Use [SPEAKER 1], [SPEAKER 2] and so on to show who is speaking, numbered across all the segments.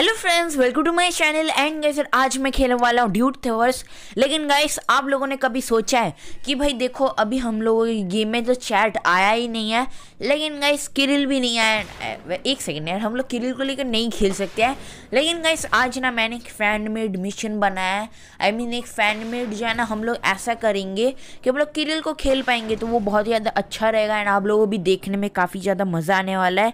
[SPEAKER 1] hello friends welcome to my channel and guys आज मैं खेलने वाला हूँ ड्यूट थेवर्स लेकिन गाइस आप लोगों ने कभी सोचा है कि भाई देखो अभी हम लोगों की गेम में तो चैट आया ही नहीं है लेकिन गाइस किरिल भी नहीं आया एक सेकेंड यार हम लोग किरिल को लेकर नहीं खेल सकते हैं लेकिन गाइस आज ना मैंने एक फैन मेड मिशन बनाया है आई मीन एक फैन मेड जो है ना हम लोग ऐसा करेंगे कि हम लोग किरिल को खेल पाएंगे तो वो बहुत ज़्यादा अच्छा रहेगा एंड आप लोगों को भी देखने में काफ़ी ज़्यादा मज़ा आने वाला है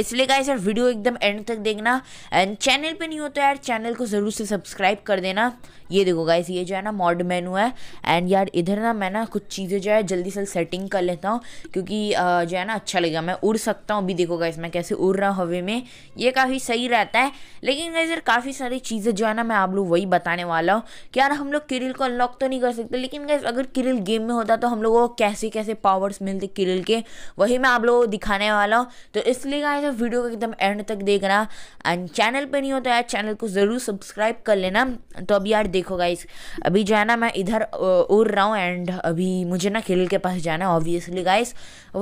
[SPEAKER 1] इसलिए गाइस यार वीडियो एकदम एंड तक देखना एंड चैनल पे नहीं हो तो यार चैनल को ज़रूर से सब्सक्राइब कर देना ये देखो गाइस ये जो है ना मॉड मेनू है एंड यार इधर ना मैं ना कुछ चीज़ें जो है जल्दी से सेटिंग कर लेता हूँ क्योंकि जो है ना अच्छा लगेगा मैं उड़ सकता हूँ अभी देखो गाइस मैं कैसे उड़ रहा हूँ हवे में ये काफ़ी सही रहता है लेकिन गाइस यार काफ़ी सारी चीज़ें जो है ना मैं आप लोग वही बताने वाला हूँ कि यार हम लोग किरिल को अनलॉक तो नहीं कर सकते लेकिन गाइस अगर किरिल गेम में होता तो हम लोगों को कैसे कैसे पावर्स मिलते किरिल के वही मैं आप लोगों को दिखाने वाला हूँ तो इसलिए गाइस वीडियो को एकदम एंड तक देखना एंड चैनल पर नहीं होता यार चैनल को ज़रूर सब्सक्राइब कर लेना तो अभी यार देखो गाइस अभी जो है ना मैं इधर उड़ रहा हूँ एंड अभी मुझे ना किरिल के पास जाना है ऑब्वियसली गाइस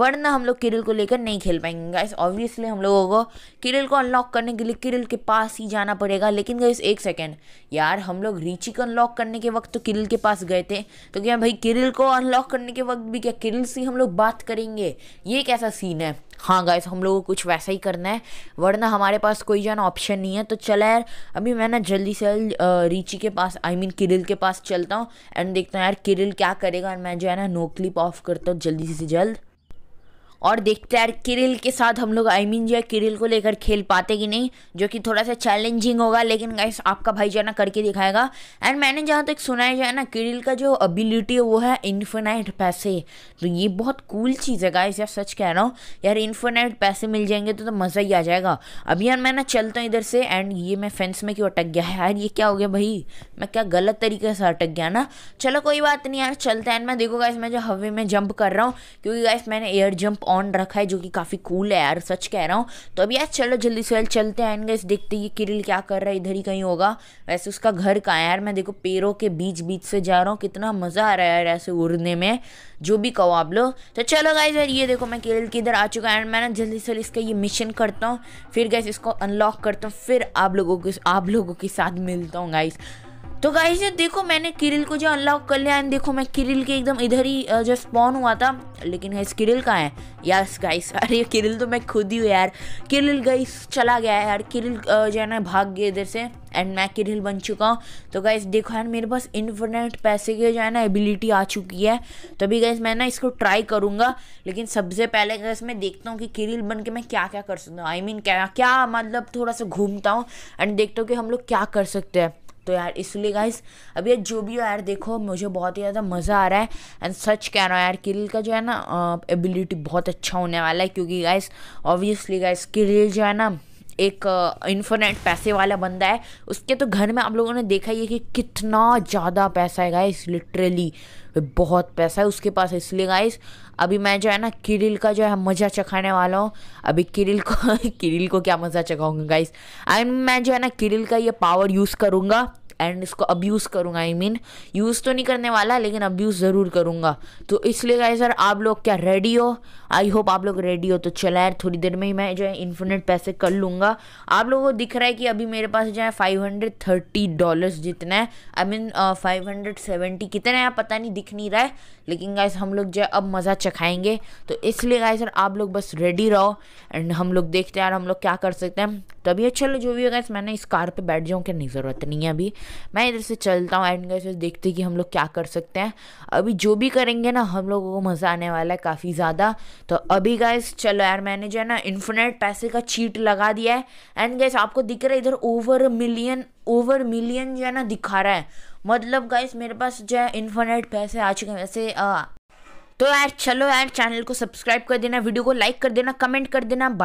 [SPEAKER 1] वरना हम लोग किरिल को लेकर नहीं खेल पाएंगे गाइस ऑब्वियसली हम लोगों को किरिल को अनलॉक करने के लिए किरिल के पास ही जाना पड़ेगा लेकिन गाइस एक सेकेंड यार हम लोग रिची को अनलॉक करने के वक्त तो किरिल के पास गए थे तो क्या भाई किरिल को अनलॉक करने के वक्त भी क्या किरिल से हम लोग बात करेंगे ये कैसा सीन है हाँ गाइस हम लोगों को कुछ वैसा ही करना है वरना हमारे पास कोई जो है ना ऑप्शन नहीं है तो चला यार अभी मैं ना जल्दी से रीची के पास I I mean mean, Kirill के पास चलता हूँ एंड देखता हूँ यार किरिल क्या करेगा मैं जो है ना नो क्लिप ऑफ करता हूँ जल्दी से जल्द और देखते यार किरिल के साथ हम लोग आई मीन जो है किरिल को लेकर खेल पाते कि नहीं जो कि थोड़ा सा चैलेंजिंग होगा लेकिन गाइस आपका भाई जो है ना करके दिखाएगा एंड मैंने जहाँ तक सुना है जो है ना किरिल का जो एबिलिटी है वो है इन्फिनाइट पैसे तो ये बहुत कूल चीज़ है गाइस यार सच कह रहा हूँ यार इन्फिनाइट पैसे मिल जाएंगे तो, तो मज़ा ही आ जाएगा अभी यार मैं ना चलता हूँ इधर से एंड ये मैं फेंस में क्यों अटक गया है यार ये क्या हो गया भाई मैं क्या गलत तरीके से अटक गया ना चलो कोई बात नहीं यार चलते एंड मैं देखो गाइस मैं जो हवे में जंप कर रहा हूँ क्योंकि गाइस मैंने एयर जंप ऑन रखा है जो कि काफ़ी कूल है यार सच कह रहा हूँ तो अब यार चलो जल्दी से जल्द चलते हैं एंड देखते ये किरिल क्या कर रहा है इधर ही कहीं होगा वैसे उसका घर कहाँ है यार मैं देखो पेड़ों के बीच बीच से जा रहा हूँ कितना मज़ा आ रहा है यार ऐसे उड़ने में जो भी कहो आप लोग तो चलो गाइज यार ये देखो मैं केरल के इधर आ चुका है एंड ना जल्दी से जल्दी इसका ये मिशन करता हूँ फिर गैस इसको अनलॉक करता हूँ फिर आप लोगों के आप लोगों के साथ मिलता हूँ गाइज़ तो गाइस ये देखो मैंने किरिल को जो अनलॉक कर लिया एंड देखो मैं किरिल के एकदम इधर ही जो स्पॉन हुआ था लेकिन गाइस किरिल का है यस गाइस अरे किरिल तो मैं खुद ही हूँ यार किरिल गाइस चला गया है यार किरिल जो है ना भाग गया इधर से एंड मैं किरिल बन चुका हूँ तो गाइस देखो यार मेरे पास इन्फिनेट पैसे की जो है ना एबिलिटी आ चुकी है तो अभी गाइस मैं ना इसको ट्राई करूँगा लेकिन सबसे पहले गाइस मैं देखता हूँ कि किरिल बन के मैं क्या क्या कर सकता हूँ आई मीन क्या क्या मतलब थोड़ा सा घूमता हूँ एंड देखता हूँ कि हम लोग क्या कर सकते हैं तो यार इसलिए गाइस अब यार जो भी हो यार देखो मुझे बहुत ही ज़्यादा मज़ा आ रहा है एंड सच कह रहा हूँ यार किरिल का जो है ना एबिलिटी बहुत अच्छा होने वाला है क्योंकि गाइस ऑब्वियसली गाइस किरिल जो है ना एक इन्फोनेट पैसे वाला बंदा है उसके तो घर में आप लोगों ने देखा ही है कि कितना ज़्यादा पैसा है गाइस लिटरली बहुत पैसा है उसके पास इसलिए गाइस अभी मैं जो है ना किरिल का जो है मज़ा चखाने वाला हूँ अभी किरिल को किरिल को क्या मज़ा चखाऊंगा गाइस आई मैं जो है ना किरिल का ये पावर यूज़ करूँगा एंड इसको अब्यूज़ करूँगा आई मीन यूज़ तो नहीं करने वाला लेकिन अब्यूज़ ज़रूर करूँगा तो इसलिए गाइस सर आप लोग क्या रेडी हो आई होप आप लोग रेडी हो तो चला यार थोड़ी देर में ही मैं जो है इन्फिनेट पैसे कर लूँगा आप लोगों को दिख रहा है कि अभी मेरे पास जो है फाइव हंड्रेड थर्टी डॉलर्स जितना है I mean five hundred seventy कितना है पता नहीं दिख नहीं रहा है लेकिन गाइस हम लोग जो है अब मज़ा चखाएँगे तो इसलिए गाइस सर आप लोग बस रेडी रहो एंड हम लोग देखते हैं यार हम लोग क्या कर सकते हैं तो अभी अच्छा लो जो भी होगा मैंने इस कार पे बैठ जाऊँ क्या नहीं ज़रूरत नहीं है अभी मैं इधर से चलता हूँ एंड गैस देखते कि हम लोग क्या कर सकते हैं अभी जो भी करेंगे ना हम लोगों को मज़ा आने वाला है काफ़ी ज़्यादा तो अभी गैस चलो यार मैंने जो है ना इन्फिनेट पैसे का चीट लगा दिया है एंड गैस आपको दिख रहा है इधर ओवर मिलियन ओवर मिलियन जो है ना दिखा रहा है मतलब गाइस मेरे पास जो है इन्फिनेट पैसे आ चुके हैं वैसे तो यार चलो यार चैनल को सब्सक्राइब कर देना वीडियो को लाइक कर देना कमेंट कर देना बाय